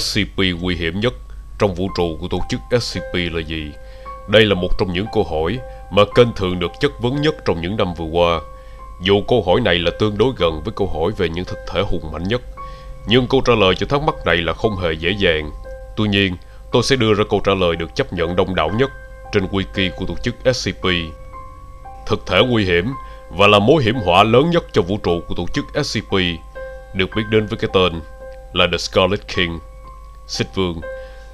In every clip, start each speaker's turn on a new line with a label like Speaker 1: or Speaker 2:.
Speaker 1: SCP nguy hiểm nhất trong vũ trụ của tổ chức SCP là gì? Đây là một trong những câu hỏi mà kênh thường được chất vấn nhất trong những năm vừa qua. Dù câu hỏi này là tương đối gần với câu hỏi về những thực thể hùng mạnh nhất, nhưng câu trả lời cho thắc mắc này là không hề dễ dàng. Tuy nhiên, tôi sẽ đưa ra câu trả lời được chấp nhận đông đảo nhất trên wiki của tổ chức SCP. Thực thể nguy hiểm và là mối hiểm họa lớn nhất cho vũ trụ của tổ chức SCP, được biết đến với cái tên là The Scarlet King. Sích Vương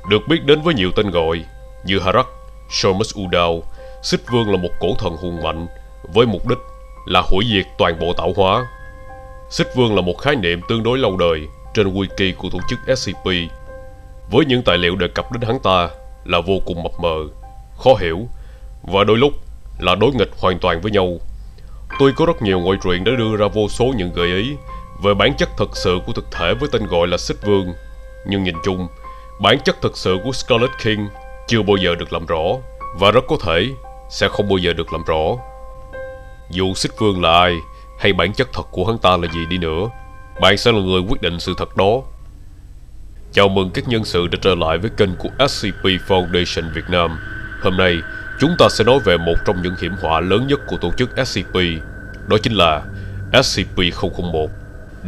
Speaker 1: được biết đến với nhiều tên gọi như Harak, Shomus Udao. Sích Vương là một cổ thần hùng mạnh với mục đích là hủy diệt toàn bộ tạo hóa. Sích Vương là một khái niệm tương đối lâu đời trên wiki của tổ chức SCP với những tài liệu đề cập đến hắn ta là vô cùng mập mờ, khó hiểu và đôi lúc là đối nghịch hoàn toàn với nhau. Tôi có rất nhiều ngoại truyện đã đưa ra vô số những gợi ý về bản chất thật sự của thực thể với tên gọi là Sích Vương nhưng nhìn chung, bản chất thực sự của Scarlet King chưa bao giờ được làm rõ và rất có thể sẽ không bao giờ được làm rõ. Dù Xích Vương là ai hay bản chất thật của hắn ta là gì đi nữa, bạn sẽ là người quyết định sự thật đó. Chào mừng các nhân sự đã trở lại với kênh của SCP Foundation Việt Nam. Hôm nay, chúng ta sẽ nói về một trong những hiểm họa lớn nhất của tổ chức SCP, đó chính là SCP-001,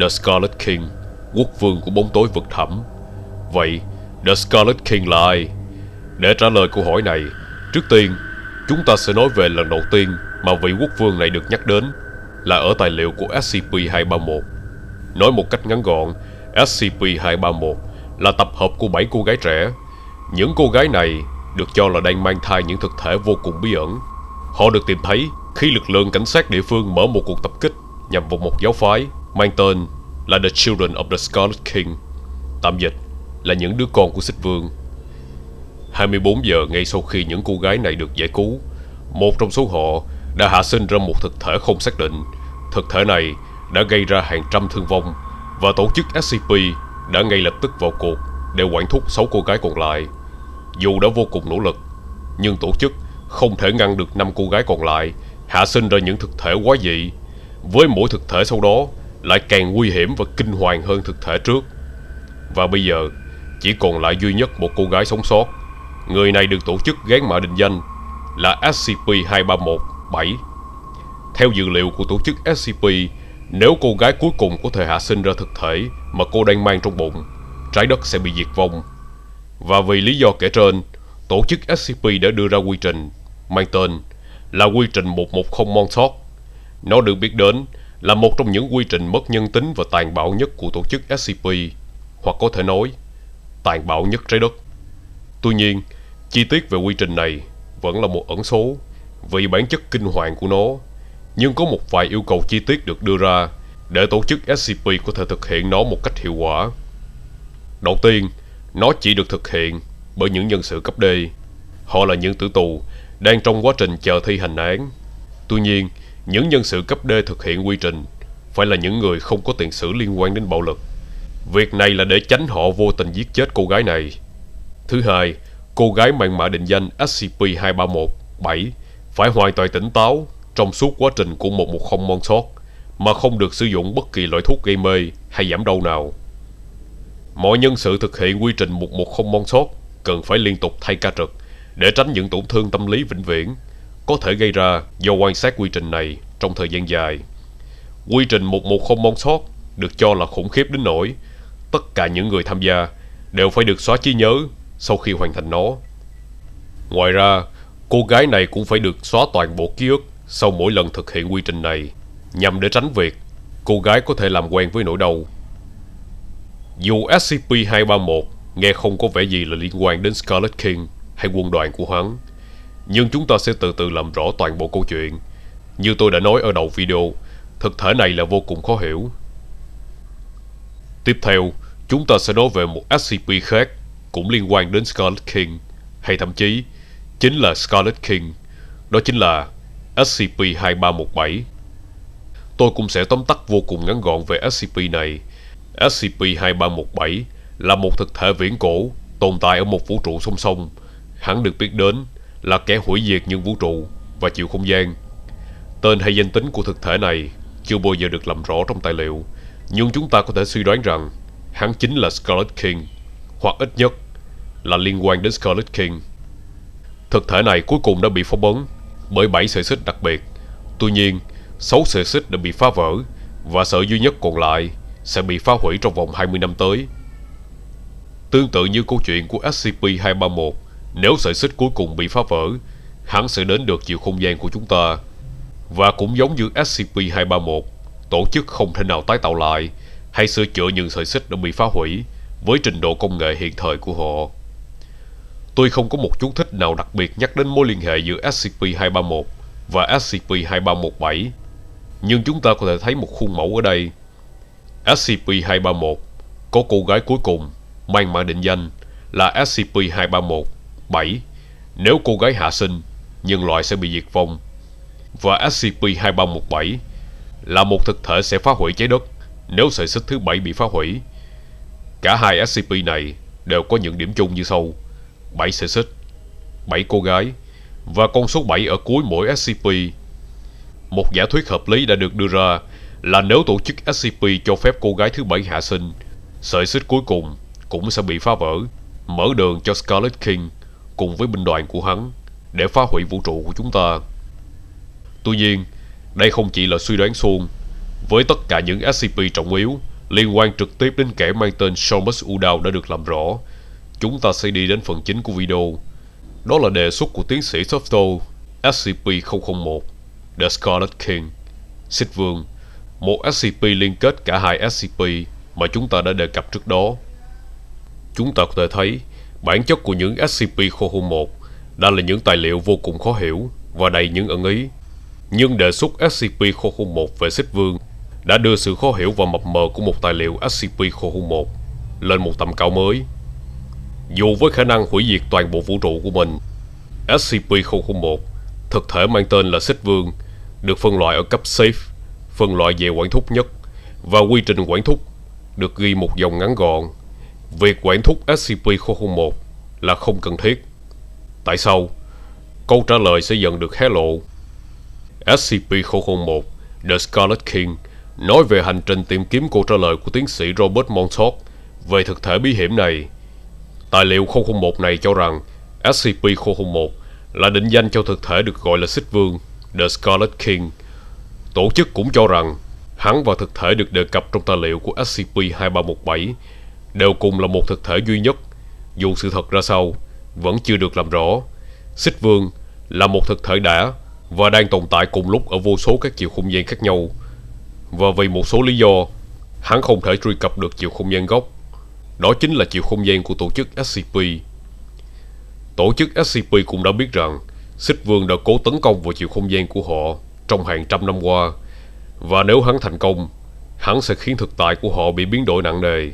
Speaker 1: The Scarlet King, quốc vương của bóng tối vực thẳm Vậy The Scarlet King là ai? Để trả lời câu hỏi này Trước tiên chúng ta sẽ nói về lần đầu tiên Mà vị quốc vương này được nhắc đến Là ở tài liệu của SCP-231 Nói một cách ngắn gọn SCP-231 là tập hợp của 7 cô gái trẻ Những cô gái này được cho là đang mang thai những thực thể vô cùng bí ẩn Họ được tìm thấy khi lực lượng cảnh sát địa phương mở một cuộc tập kích nhằm vào một giáo phái mang tên là The Children of the Scarlet King. Tạm dịch là những đứa con của xích vương 24 giờ ngay sau khi những cô gái này được giải cứu Một trong số họ đã hạ sinh ra một thực thể không xác định Thực thể này đã gây ra hàng trăm thương vong Và tổ chức SCP đã ngay lập tức vào cuộc để quản thúc 6 cô gái còn lại Dù đã vô cùng nỗ lực Nhưng tổ chức không thể ngăn được 5 cô gái còn lại Hạ sinh ra những thực thể quá dị Với mỗi thực thể sau đó lại càng nguy hiểm và kinh hoàng hơn thực thể trước Và bây giờ chỉ còn lại duy nhất một cô gái sống sót Người này được tổ chức gán mã định danh là SCP-2317 Theo dữ liệu của tổ chức SCP Nếu cô gái cuối cùng có thể hạ sinh ra thực thể mà cô đang mang trong bụng Trái đất sẽ bị diệt vong Và vì lý do kể trên Tổ chức SCP đã đưa ra quy trình mang tên là quy trình 110 Montauk Nó được biết đến là một trong những quy trình mất nhân tính và tàn bạo nhất của tổ chức SCP hoặc có thể nói tàn bạo nhất trái đất. Tuy nhiên, chi tiết về quy trình này vẫn là một ẩn số vì bản chất kinh hoàng của nó, nhưng có một vài yêu cầu chi tiết được đưa ra để tổ chức SCP có thể thực hiện nó một cách hiệu quả. Đầu tiên, nó chỉ được thực hiện bởi những nhân sự cấp D. Họ là những tử tù đang trong quá trình chờ thi hành án. Tuy nhiên, những nhân sự cấp D thực hiện quy trình phải là những người không có tiền sử liên quan đến bạo lực Việc này là để tránh họ vô tình giết chết cô gái này. Thứ hai, cô gái mang mã định danh SCP-231-7 phải hoàn toàn tỉnh táo trong suốt quá trình của 110 một mon sót mà không được sử dụng bất kỳ loại thuốc gây mê hay giảm đau nào. Mọi nhân sự thực hiện quy trình 110 một mon sót cần phải liên tục thay ca trực để tránh những tổn thương tâm lý vĩnh viễn có thể gây ra do quan sát quy trình này trong thời gian dài. Quy trình 110 một mon sót được cho là khủng khiếp đến nỗi tất cả những người tham gia đều phải được xóa trí nhớ sau khi hoàn thành nó. Ngoài ra, cô gái này cũng phải được xóa toàn bộ ký ức sau mỗi lần thực hiện quy trình này nhằm để tránh việc cô gái có thể làm quen với nỗi đau. Dù SCP-231 nghe không có vẻ gì là liên quan đến Scarlet King hay quân đoàn của hắn, nhưng chúng ta sẽ từ từ làm rõ toàn bộ câu chuyện. Như tôi đã nói ở đầu video, thực thể này là vô cùng khó hiểu Tiếp theo, chúng ta sẽ nói về một SCP khác cũng liên quan đến Scarlet King hay thậm chí chính là Scarlet King. Đó chính là SCP-2317. Tôi cũng sẽ tóm tắt vô cùng ngắn gọn về SCP này. SCP-2317 là một thực thể viễn cổ tồn tại ở một vũ trụ song song. Hắn được biết đến là kẻ hủy diệt những vũ trụ và chịu không gian. Tên hay danh tính của thực thể này chưa bao giờ được làm rõ trong tài liệu nhưng chúng ta có thể suy đoán rằng hắn chính là Scarlet King, hoặc ít nhất là liên quan đến Scarlet King. Thực thể này cuối cùng đã bị phóng ấn bởi bảy sợi xích đặc biệt. Tuy nhiên, 6 sợi xích đã bị phá vỡ và sợi duy nhất còn lại sẽ bị phá hủy trong vòng 20 năm tới. Tương tự như câu chuyện của SCP-231, nếu sợi xích cuối cùng bị phá vỡ, hắn sẽ đến được chiều không gian của chúng ta. Và cũng giống như SCP-231, tổ chức không thể nào tái tạo lại hay sửa chữa những sợi xích đã bị phá hủy với trình độ công nghệ hiện thời của họ. Tôi không có một chú thích nào đặc biệt nhắc đến mối liên hệ giữa SCP-231 và SCP-2317, nhưng chúng ta có thể thấy một khuôn mẫu ở đây. SCP-231 có cô gái cuối cùng mang mã định danh là scp 2317 nếu cô gái hạ sinh, nhân loại sẽ bị diệt vong. Và SCP-2317 là một thực thể sẽ phá hủy trái đất nếu sợi xích thứ bảy bị phá hủy. Cả hai SCP này đều có những điểm chung như sau. 7 sợi xích, 7 cô gái và con số 7 ở cuối mỗi SCP. Một giả thuyết hợp lý đã được đưa ra là nếu tổ chức SCP cho phép cô gái thứ bảy hạ sinh, sợi xích cuối cùng cũng sẽ bị phá vỡ, mở đường cho Scarlet King cùng với binh đoàn của hắn để phá hủy vũ trụ của chúng ta. Tuy nhiên, đây không chỉ là suy đoán suông Với tất cả những SCP trọng yếu Liên quan trực tiếp đến kẻ mang tên Thomas Udall đã được làm rõ Chúng ta sẽ đi đến phần chính của video Đó là đề xuất của tiến sĩ Softo SCP-001 The Scarlet King Xích Vương Một SCP liên kết cả hai SCP mà chúng ta đã đề cập trước đó Chúng ta có thể thấy bản chất của những SCP-001 đã là những tài liệu vô cùng khó hiểu và đầy những ẩn ý nhưng đề xuất SCP-001 về xích vương đã đưa sự khó hiểu và mập mờ của một tài liệu SCP-001 lên một tầm cao mới. Dù với khả năng hủy diệt toàn bộ vũ trụ của mình, SCP-001 thực thể mang tên là Xích Vương được phân loại ở cấp Safe, phân loại về quản thúc nhất và quy trình quản thúc được ghi một dòng ngắn gọn. Việc quản thúc SCP-001 là không cần thiết. Tại sao? Câu trả lời sẽ dần được hé lộ SCP-001 The Scarlet King nói về hành trình tìm kiếm câu trả lời của tiến sĩ Robert Montauk về thực thể bí hiểm này. Tài liệu 001 này cho rằng SCP-001 là định danh cho thực thể được gọi là Xích Vương, The Scarlet King. Tổ chức cũng cho rằng hắn và thực thể được đề cập trong tài liệu của SCP-2317 đều cùng là một thực thể duy nhất, dù sự thật ra sao vẫn chưa được làm rõ. Xích Vương là một thực thể đã và đang tồn tại cùng lúc ở vô số các chiều không gian khác nhau. Và vì một số lý do, hắn không thể truy cập được chiều không gian gốc. Đó chính là chiều không gian của tổ chức SCP. Tổ chức SCP cũng đã biết rằng Xích Vương đã cố tấn công vào chiều không gian của họ trong hàng trăm năm qua. Và nếu hắn thành công, hắn sẽ khiến thực tại của họ bị biến đổi nặng nề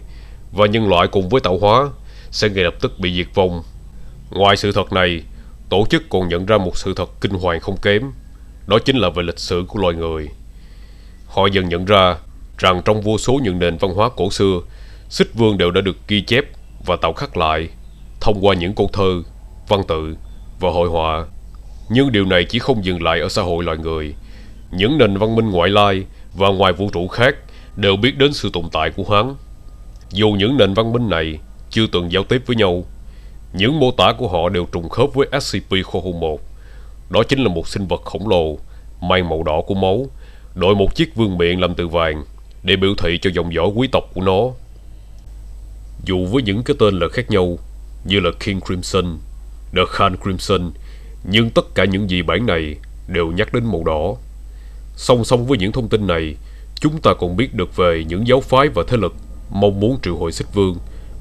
Speaker 1: và nhân loại cùng với tạo hóa sẽ ngay lập tức bị diệt vong. Ngoài sự thật này, tổ chức còn nhận ra một sự thật kinh hoàng không kém, đó chính là về lịch sử của loài người. Họ dần nhận ra rằng trong vô số những nền văn hóa cổ xưa, xích vương đều đã được ghi chép và tạo khắc lại thông qua những câu thơ, văn tự và hội họa. Nhưng điều này chỉ không dừng lại ở xã hội loài người. Những nền văn minh ngoại lai và ngoài vũ trụ khác đều biết đến sự tồn tại của hắn. Dù những nền văn minh này chưa từng giao tiếp với nhau, những mô tả của họ đều trùng khớp với SCP-001. Đó chính là một sinh vật khổng lồ, mang màu đỏ của máu, đội một chiếc vương miện làm từ vàng để biểu thị cho dòng dõi quý tộc của nó. Dù với những cái tên là khác nhau, như là King Crimson, The Khan Crimson, nhưng tất cả những gì bản này đều nhắc đến màu đỏ. Song song với những thông tin này, chúng ta còn biết được về những giáo phái và thế lực mong muốn triệu hồi xích vương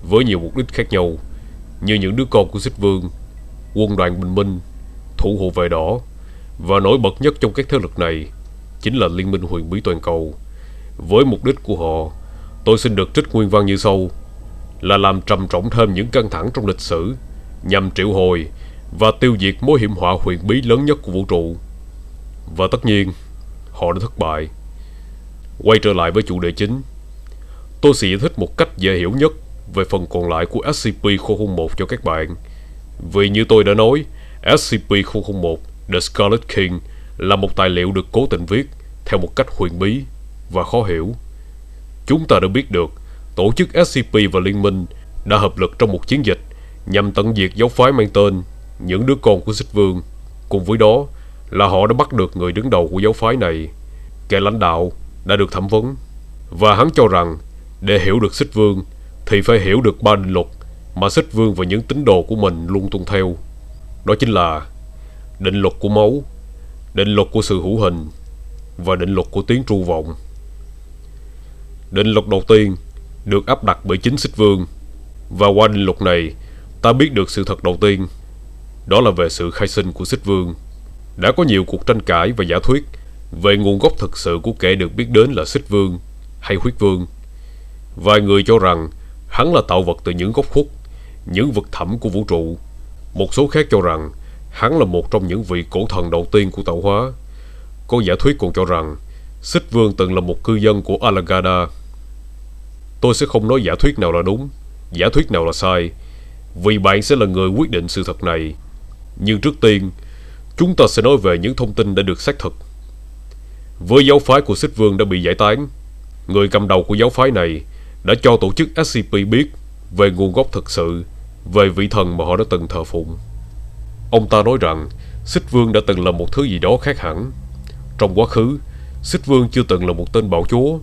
Speaker 1: với nhiều mục đích khác nhau như những đứa con của xích vương, quân đoàn bình minh, thủ hộ vệ đỏ và nổi bật nhất trong các thế lực này chính là Liên minh huyền bí toàn cầu. Với mục đích của họ, tôi xin được trích nguyên văn như sau là làm trầm trọng thêm những căng thẳng trong lịch sử nhằm triệu hồi và tiêu diệt mối hiểm họa huyền bí lớn nhất của vũ trụ. Và tất nhiên, họ đã thất bại. Quay trở lại với chủ đề chính, tôi sẽ giải thích một cách dễ hiểu nhất về phần còn lại của SCP-001 cho các bạn. Vì như tôi đã nói, SCP-001 The Scarlet King là một tài liệu được cố tình viết theo một cách huyền bí và khó hiểu. Chúng ta đã biết được tổ chức SCP và Liên minh đã hợp lực trong một chiến dịch nhằm tận diệt giáo phái mang tên những đứa con của Xích Vương. Cùng với đó là họ đã bắt được người đứng đầu của giáo phái này. Kẻ lãnh đạo đã được thẩm vấn và hắn cho rằng để hiểu được Xích Vương thì phải hiểu được ba định luật mà xích vương và những tín đồ của mình luôn tuân theo. Đó chính là định luật của máu, định luật của sự hữu hình và định luật của tiếng tru vọng. Định luật đầu tiên được áp đặt bởi chính xích vương và qua định luật này ta biết được sự thật đầu tiên đó là về sự khai sinh của xích vương. Đã có nhiều cuộc tranh cãi và giả thuyết về nguồn gốc thực sự của kẻ được biết đến là xích vương hay huyết vương. Vài người cho rằng Hắn là tạo vật từ những góc khuất, những vực thẳm của vũ trụ. Một số khác cho rằng hắn là một trong những vị cổ thần đầu tiên của tạo hóa. Có giả thuyết còn cho rằng Xích Vương từng là một cư dân của Alagada. Tôi sẽ không nói giả thuyết nào là đúng, giả thuyết nào là sai, vì bạn sẽ là người quyết định sự thật này. Nhưng trước tiên, chúng ta sẽ nói về những thông tin đã được xác thực. Với giáo phái của Xích Vương đã bị giải tán, người cầm đầu của giáo phái này đã cho tổ chức SCP biết về nguồn gốc thực sự, về vị thần mà họ đã từng thờ phụng. Ông ta nói rằng Sích Vương đã từng là một thứ gì đó khác hẳn. Trong quá khứ, Sích Vương chưa từng là một tên bạo chúa,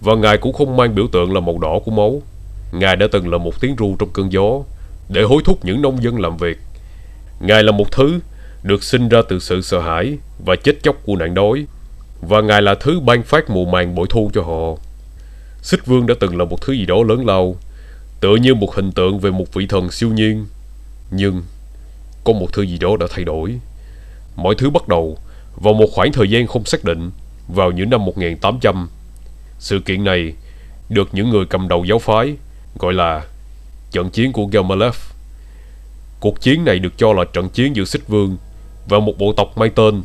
Speaker 1: và Ngài cũng không mang biểu tượng là màu đỏ của máu. Ngài đã từng là một tiếng ru trong cơn gió, để hối thúc những nông dân làm việc. Ngài là một thứ được sinh ra từ sự sợ hãi và chết chóc của nạn đói, và Ngài là thứ ban phát mùa màng bội thu cho họ. Xích Vương đã từng là một thứ gì đó lớn lao, tựa như một hình tượng về một vị thần siêu nhiên. Nhưng, có một thứ gì đó đã thay đổi. Mọi thứ bắt đầu vào một khoảng thời gian không xác định vào những năm 1800. Sự kiện này được những người cầm đầu giáo phái gọi là trận chiến của Gamalef. Cuộc chiến này được cho là trận chiến giữa Xích Vương và một bộ tộc mang tên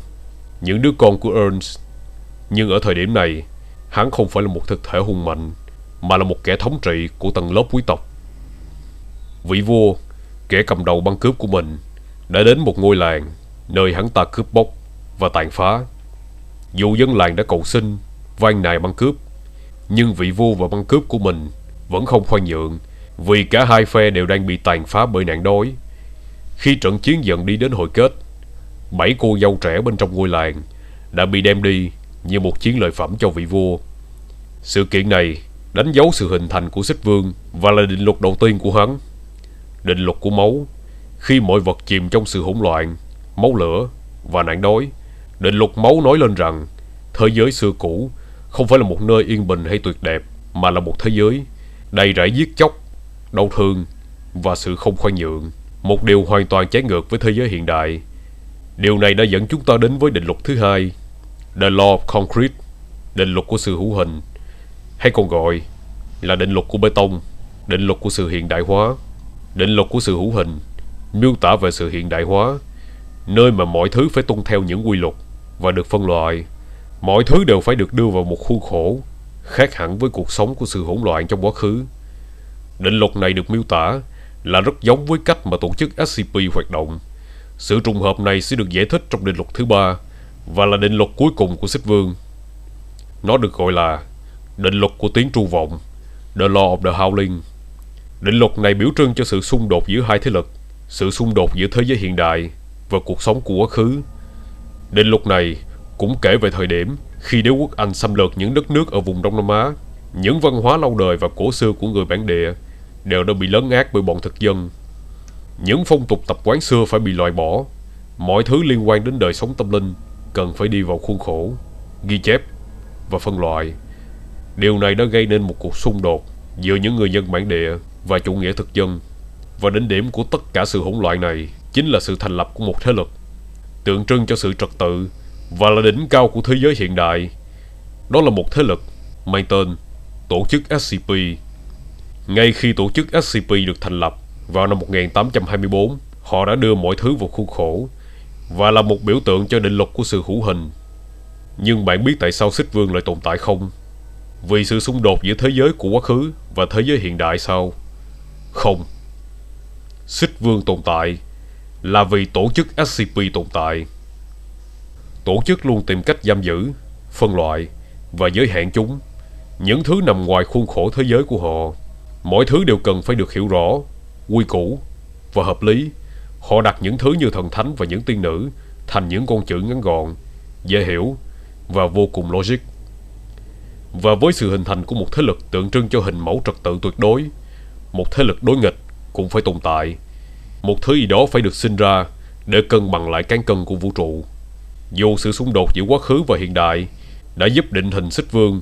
Speaker 1: những đứa con của Ernst. Nhưng ở thời điểm này, Hắn không phải là một thực thể hùng mạnh Mà là một kẻ thống trị của tầng lớp quý tộc Vị vua Kẻ cầm đầu băng cướp của mình Đã đến một ngôi làng Nơi hắn ta cướp bóc và tàn phá Dù dân làng đã cầu xin van nài băng cướp Nhưng vị vua và băng cướp của mình Vẫn không khoan nhượng Vì cả hai phe đều đang bị tàn phá bởi nạn đói Khi trận chiến dần đi đến hồi kết Bảy cô dâu trẻ bên trong ngôi làng Đã bị đem đi như một chiến lợi phẩm cho vị vua. Sự kiện này đánh dấu sự hình thành của xích vương và là định luật đầu tiên của hắn. Định luật của máu, khi mọi vật chìm trong sự hỗn loạn, máu lửa và nạn đói, định luật máu nói lên rằng thế giới xưa cũ không phải là một nơi yên bình hay tuyệt đẹp mà là một thế giới đầy rẫy giết chóc, đau thương và sự không khoan nhượng. Một điều hoàn toàn trái ngược với thế giới hiện đại. Điều này đã dẫn chúng ta đến với định luật thứ hai The Law of Concrete Định luật của sự hữu hình Hay còn gọi là định luật của bê tông Định luật của sự hiện đại hóa Định luật của sự hữu hình Miêu tả về sự hiện đại hóa Nơi mà mọi thứ phải tuân theo những quy luật Và được phân loại Mọi thứ đều phải được đưa vào một khuôn khổ Khác hẳn với cuộc sống của sự hỗn loạn trong quá khứ Định luật này được miêu tả là rất giống với cách mà tổ chức SCP hoạt động. Sự trùng hợp này sẽ được giải thích trong định luật thứ ba và là định luật cuối cùng của xích vương. Nó được gọi là định luật của tiếng tru vọng, The Law of the Howling. Định luật này biểu trưng cho sự xung đột giữa hai thế lực, sự xung đột giữa thế giới hiện đại và cuộc sống của quá khứ. Định luật này cũng kể về thời điểm khi đế quốc Anh xâm lược những đất nước ở vùng Đông Nam Á, những văn hóa lâu đời và cổ xưa của người bản địa đều đã bị lấn át bởi bọn thực dân. Những phong tục tập quán xưa phải bị loại bỏ, mọi thứ liên quan đến đời sống tâm linh cần phải đi vào khuôn khổ, ghi chép và phân loại. Điều này đã gây nên một cuộc xung đột giữa những người dân bản địa và chủ nghĩa thực dân. Và đỉnh điểm của tất cả sự hỗn loạn này chính là sự thành lập của một thế lực, tượng trưng cho sự trật tự và là đỉnh cao của thế giới hiện đại. Đó là một thế lực mang tên Tổ chức SCP. Ngay khi tổ chức SCP được thành lập vào năm 1824, họ đã đưa mọi thứ vào khuôn khổ và là một biểu tượng cho định luật của sự hữu hình. Nhưng bạn biết tại sao Xích Vương lại tồn tại không? Vì sự xung đột giữa thế giới của quá khứ và thế giới hiện đại sao? Không. Xích Vương tồn tại là vì tổ chức SCP tồn tại. Tổ chức luôn tìm cách giam giữ, phân loại và giới hạn chúng, những thứ nằm ngoài khuôn khổ thế giới của họ. Mọi thứ đều cần phải được hiểu rõ, quy củ và hợp lý Họ đặt những thứ như thần thánh và những tiên nữ thành những con chữ ngắn gọn, dễ hiểu và vô cùng logic. Và với sự hình thành của một thế lực tượng trưng cho hình mẫu trật tự tuyệt đối, một thế lực đối nghịch cũng phải tồn tại. Một thứ gì đó phải được sinh ra để cân bằng lại cán cân của vũ trụ. Dù sự xung đột giữa quá khứ và hiện đại đã giúp định hình xích vương,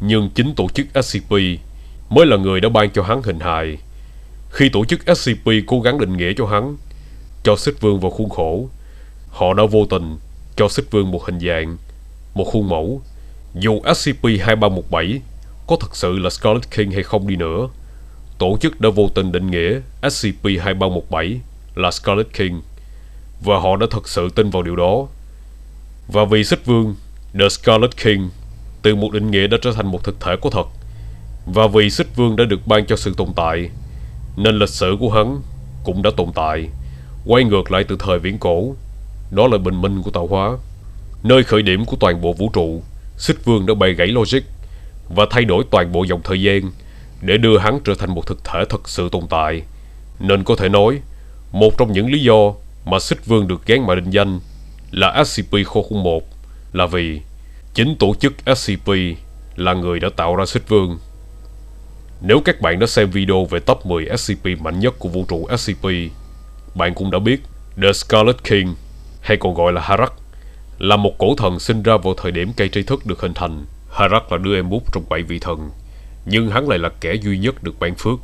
Speaker 1: nhưng chính tổ chức SCP mới là người đã ban cho hắn hình hài. Khi tổ chức SCP cố gắng định nghĩa cho hắn cho xích vương vào khuôn khổ. Họ đã vô tình cho xích vương một hình dạng, một khuôn mẫu. Dù SCP-2317 có thật sự là Scarlet King hay không đi nữa, tổ chức đã vô tình định nghĩa SCP-2317 là Scarlet King và họ đã thật sự tin vào điều đó. Và vì xích vương, The Scarlet King từ một định nghĩa đã trở thành một thực thể có thật và vì xích vương đã được ban cho sự tồn tại nên lịch sử của hắn cũng đã tồn tại. Quay ngược lại từ thời viễn cổ Đó là bình minh của tạo hóa Nơi khởi điểm của toàn bộ vũ trụ Xích Vương đã bày gãy logic Và thay đổi toàn bộ dòng thời gian Để đưa hắn trở thành một thực thể thật sự tồn tại Nên có thể nói Một trong những lý do Mà Xích Vương được gán mà định danh Là SCP 001 Là vì Chính tổ chức SCP Là người đã tạo ra Xích Vương Nếu các bạn đã xem video về top 10 SCP mạnh nhất của vũ trụ SCP bạn cũng đã biết, The Scarlet King, hay còn gọi là Harak, là một cổ thần sinh ra vào thời điểm cây tri thức được hình thành. Harak là đứa em út trong bảy vị thần, nhưng hắn lại là kẻ duy nhất được ban phước,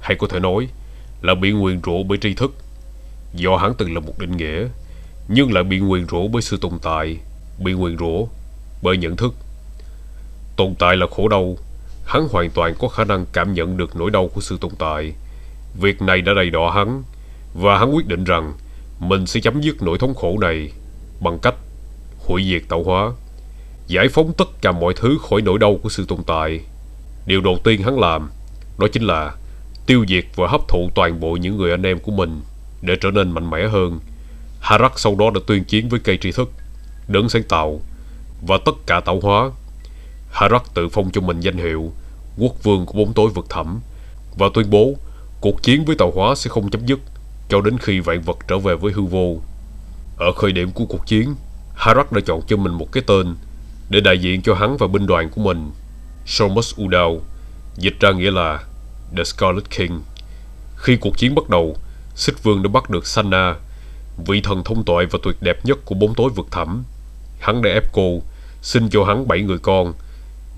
Speaker 1: hay có thể nói là bị nguyền rủa bởi tri thức. Do hắn từng là một định nghĩa, nhưng lại bị nguyền rủa bởi sự tồn tại, bị nguyền rủa bởi nhận thức. Tồn tại là khổ đau, hắn hoàn toàn có khả năng cảm nhận được nỗi đau của sự tồn tại. Việc này đã đầy đọa hắn, và hắn quyết định rằng mình sẽ chấm dứt nỗi thống khổ này bằng cách hủy diệt tạo hóa, giải phóng tất cả mọi thứ khỏi nỗi đau của sự tồn tại. Điều đầu tiên hắn làm đó chính là tiêu diệt và hấp thụ toàn bộ những người anh em của mình để trở nên mạnh mẽ hơn. Harak sau đó đã tuyên chiến với cây tri thức, đấng sáng tạo và tất cả tạo hóa. Harak tự phong cho mình danh hiệu quốc vương của bóng tối vực thẳm và tuyên bố cuộc chiến với tạo hóa sẽ không chấm dứt cho đến khi vạn vật trở về với hư vô. Ở khởi điểm của cuộc chiến, Harak đã chọn cho mình một cái tên để đại diện cho hắn và binh đoàn của mình, Somus Udao, dịch ra nghĩa là The Scarlet King. Khi cuộc chiến bắt đầu, Xích Vương đã bắt được Sanna, vị thần thông tuệ và tuyệt đẹp nhất của bốn tối vực thẳm. Hắn đã ép cô, xin cho hắn bảy người con,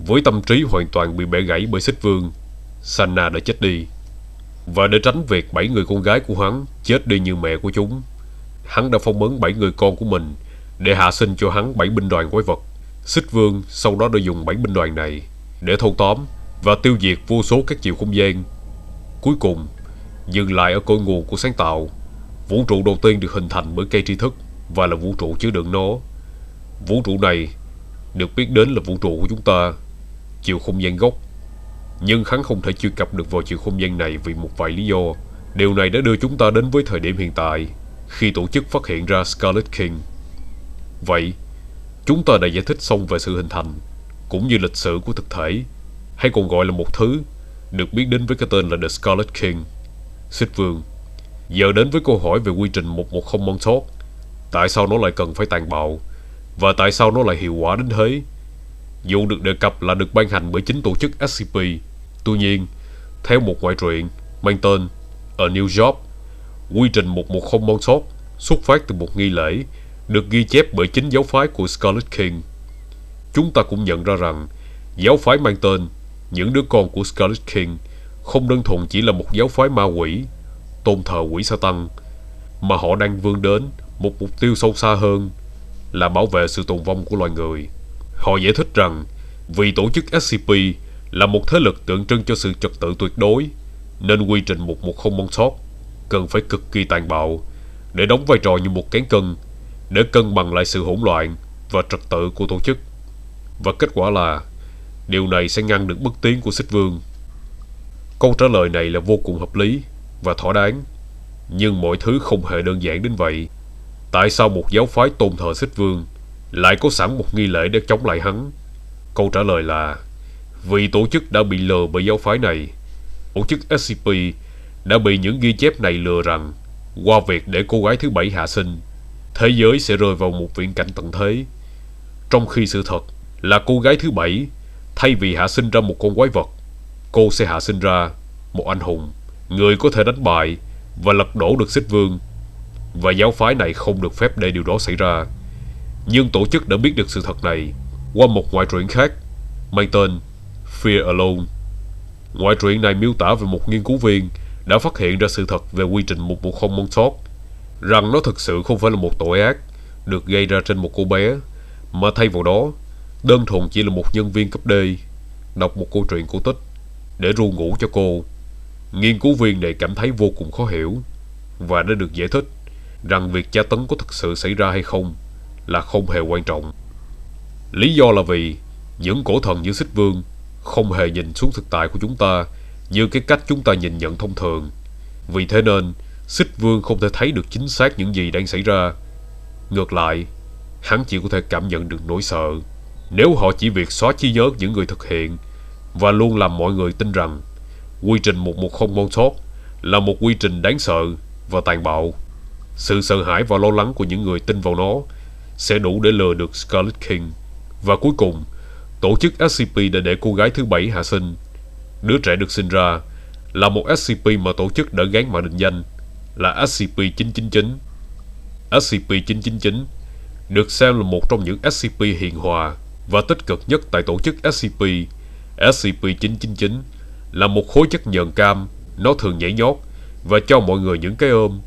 Speaker 1: với tâm trí hoàn toàn bị bẻ gãy bởi Xích Vương, Sanna đã chết đi. Và để tránh việc bảy người con gái của hắn chết đi như mẹ của chúng, hắn đã phong ấn bảy người con của mình để hạ sinh cho hắn bảy binh đoàn quái vật. Xích Vương sau đó đã dùng bảy binh đoàn này để thâu tóm và tiêu diệt vô số các chiều không gian. Cuối cùng, dừng lại ở cội nguồn của sáng tạo, vũ trụ đầu tiên được hình thành bởi cây tri thức và là vũ trụ chứa đựng nó. Vũ trụ này được biết đến là vũ trụ của chúng ta, chiều không gian gốc nhưng hắn không thể truy cập được vào chiều không gian này vì một vài lý do. Điều này đã đưa chúng ta đến với thời điểm hiện tại, khi tổ chức phát hiện ra Scarlet King. Vậy, chúng ta đã giải thích xong về sự hình thành, cũng như lịch sử của thực thể, hay còn gọi là một thứ, được biết đến với cái tên là The Scarlet King. Xích Vương, giờ đến với câu hỏi về quy trình 110 Montauk. Tại sao nó lại cần phải tàn bạo? Và tại sao nó lại hiệu quả đến thế? dù được đề cập là được ban hành bởi chính tổ chức SCP Tuy nhiên, theo một ngoại truyện mang tên A New Job, quy trình 110 Monsot xuất phát từ một nghi lễ được ghi chép bởi chính giáo phái của Scarlet King. Chúng ta cũng nhận ra rằng giáo phái mang tên những đứa con của Scarlet King không đơn thuần chỉ là một giáo phái ma quỷ, tôn thờ quỷ sa tăng, mà họ đang vươn đến một mục tiêu sâu xa hơn là bảo vệ sự tồn vong của loài người. Họ giải thích rằng vì tổ chức SCP là một thế lực tượng trưng cho sự trật tự tuyệt đối nên quy trình một một không mong sót cần phải cực kỳ tàn bạo để đóng vai trò như một cán cân để cân bằng lại sự hỗn loạn và trật tự của tổ chức và kết quả là điều này sẽ ngăn được bước tiến của xích vương câu trả lời này là vô cùng hợp lý và thỏa đáng nhưng mọi thứ không hề đơn giản đến vậy tại sao một giáo phái tôn thờ xích vương lại có sẵn một nghi lễ để chống lại hắn câu trả lời là vì tổ chức đã bị lừa bởi giáo phái này, tổ chức SCP đã bị những ghi chép này lừa rằng qua việc để cô gái thứ bảy hạ sinh, thế giới sẽ rơi vào một viễn cảnh tận thế. Trong khi sự thật là cô gái thứ bảy, thay vì hạ sinh ra một con quái vật, cô sẽ hạ sinh ra một anh hùng, người có thể đánh bại và lật đổ được xích vương. Và giáo phái này không được phép để điều đó xảy ra. Nhưng tổ chức đã biết được sự thật này qua một ngoại truyện khác mang tên Fear Alone. Ngoại truyện này miêu tả về một nghiên cứu viên đã phát hiện ra sự thật về quy trình 110 Montauk, rằng nó thực sự không phải là một tội ác được gây ra trên một cô bé, mà thay vào đó, đơn thuần chỉ là một nhân viên cấp D đọc một câu chuyện cổ tích để ru ngủ cho cô. Nghiên cứu viên này cảm thấy vô cùng khó hiểu và đã được giải thích rằng việc tra tấn có thực sự xảy ra hay không là không hề quan trọng. Lý do là vì những cổ thần như Xích Vương không hề nhìn xuống thực tại của chúng ta như cái cách chúng ta nhìn nhận thông thường. Vì thế nên, Xích Vương không thể thấy được chính xác những gì đang xảy ra. Ngược lại, hắn chỉ có thể cảm nhận được nỗi sợ nếu họ chỉ việc xóa trí nhớ những người thực hiện và luôn làm mọi người tin rằng quy trình 110 Montauk là một quy trình đáng sợ và tàn bạo. Sự sợ hãi và lo lắng của những người tin vào nó sẽ đủ để lừa được Scarlet King và cuối cùng Tổ chức SCP đã để cô gái thứ bảy hạ sinh. Đứa trẻ được sinh ra là một SCP mà tổ chức đã gán mã định danh là SCP-999. SCP-999 được xem là một trong những SCP hiền hòa và tích cực nhất tại tổ chức SCP. SCP-999 là một khối chất nhờn cam, nó thường nhảy nhót và cho mọi người những cái ôm.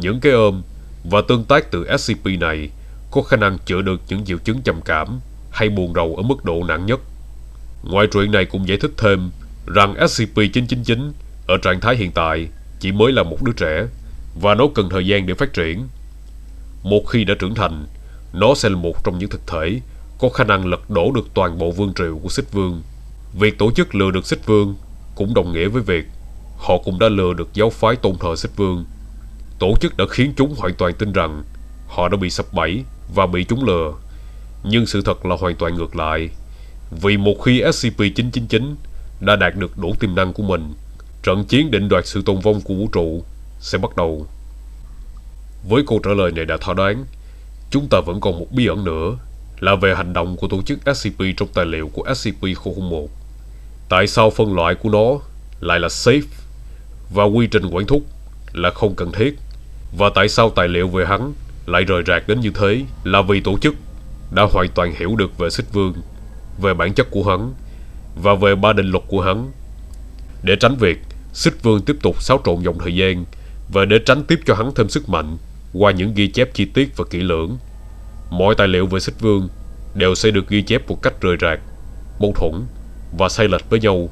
Speaker 1: Những cái ôm và tương tác từ SCP này có khả năng chữa được những triệu chứng trầm cảm hay buồn rầu ở mức độ nặng nhất. Ngoài truyện này cũng giải thích thêm rằng SCP-999 ở trạng thái hiện tại chỉ mới là một đứa trẻ và nó cần thời gian để phát triển. Một khi đã trưởng thành, nó sẽ là một trong những thực thể có khả năng lật đổ được toàn bộ vương triều của Xích Vương. Việc tổ chức lừa được Xích Vương cũng đồng nghĩa với việc họ cũng đã lừa được giáo phái tôn thờ Xích Vương. Tổ chức đã khiến chúng hoàn toàn tin rằng họ đã bị sập bẫy và bị chúng lừa. Nhưng sự thật là hoàn toàn ngược lại. Vì một khi SCP-999 đã đạt được đủ tiềm năng của mình, trận chiến định đoạt sự tồn vong của vũ trụ sẽ bắt đầu. Với câu trả lời này đã thỏa đáng, chúng ta vẫn còn một bí ẩn nữa là về hành động của tổ chức SCP trong tài liệu của SCP-001. Tại sao phân loại của nó lại là safe và quy trình quản thúc là không cần thiết và tại sao tài liệu về hắn lại rời rạc đến như thế là vì tổ chức đã hoàn toàn hiểu được về xích vương, về bản chất của hắn và về ba định luật của hắn. Để tránh việc xích vương tiếp tục xáo trộn dòng thời gian và để tránh tiếp cho hắn thêm sức mạnh qua những ghi chép chi tiết và kỹ lưỡng, mọi tài liệu về xích vương đều sẽ được ghi chép một cách rời rạc, mâu thuẫn và sai lệch với nhau.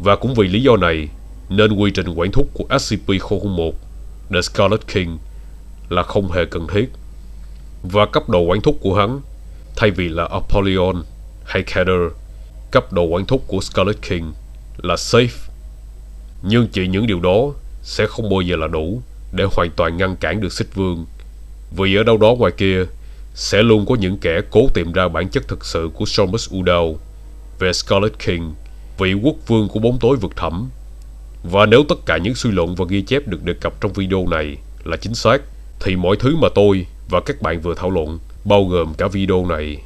Speaker 1: Và cũng vì lý do này nên quy trình quản thúc của SCP-001 The Scarlet King là không hề cần thiết và cấp độ quản thúc của hắn thay vì là Apollyon hay Cader cấp độ quản thúc của Scarlet King là Safe nhưng chỉ những điều đó sẽ không bao giờ là đủ để hoàn toàn ngăn cản được Sích vương vì ở đâu đó ngoài kia sẽ luôn có những kẻ cố tìm ra bản chất thực sự của Somus Udal về Scarlet King vị quốc vương của bóng tối vực thẳm và nếu tất cả những suy luận và ghi chép được đề cập trong video này là chính xác thì mọi thứ mà tôi và các bạn vừa thảo luận, bao gồm cả video này,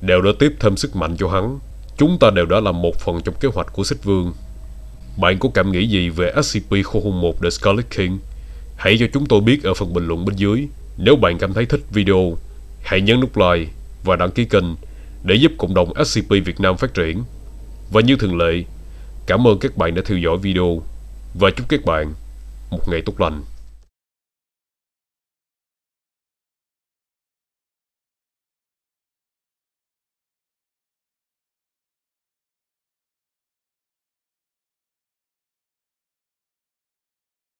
Speaker 1: đều đã tiếp thêm sức mạnh cho hắn. Chúng ta đều đã làm một phần trong kế hoạch của Xích Vương. Bạn có cảm nghĩ gì về SCP-001 The Scarlet King? Hãy cho chúng tôi biết ở phần bình luận bên dưới. Nếu bạn cảm thấy thích video, hãy nhấn nút like và đăng ký kênh để giúp cộng đồng SCP Việt Nam phát triển. Và như thường lệ, cảm ơn các bạn đã theo dõi video và chúc các bạn một ngày tốt lành.